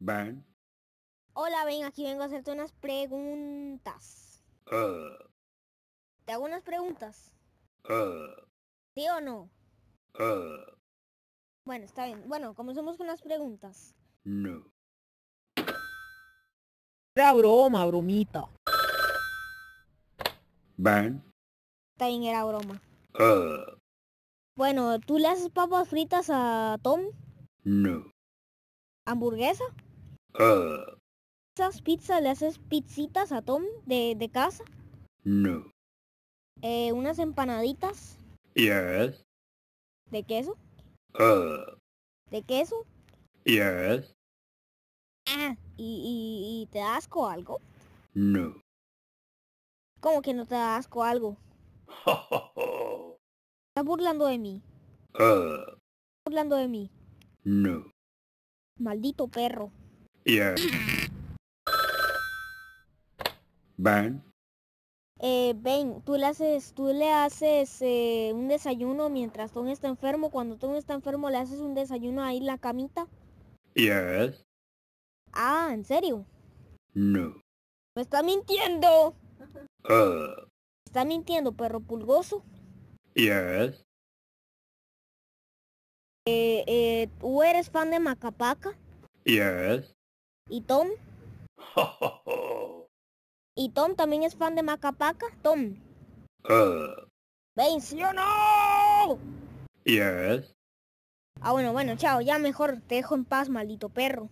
Van. Hola, ven, aquí vengo a hacerte unas preguntas. Ah. ¿Te hago unas preguntas? Ah. ¿Sí o no? Ah. Bueno, está bien. Bueno, comencemos con las preguntas. No. Era broma, bromita. Van. Está bien, era broma. Bueno, ¿tú le haces papas fritas a Tom? No. ¿Hamburguesa? Uh. ¿Pizzas, ¿Le haces pizzitas a Tom de, de casa? No. Eh, ¿Unas empanaditas? Yes. ¿De queso? Uh. ¿De queso? Yes. Ah, ¿y, y, te da asco algo? No. ¿Cómo que no te da asco algo? ¿Estás burlando de mí? Ah. ¿Estás burlando de mí? No. Maldito perro. Yeah. Ben. Eh, ben, tú le haces, tú le haces eh, un desayuno mientras Tom está enfermo. Cuando Tom está enfermo, le haces un desayuno ahí en la camita. Yes. Ah, ¿en serio? No. Me pues está mintiendo. Uh. Está mintiendo, perro pulgoso. Yes. Eh, eh, ¿Tú eres fan de Macapaca? Yes. ¿Y Tom? ¿Y Tom también es fan de Macapaca? Tom. ¡Yo ah. no! Yes. Ah, bueno, bueno, chao. Ya mejor te dejo en paz, maldito perro.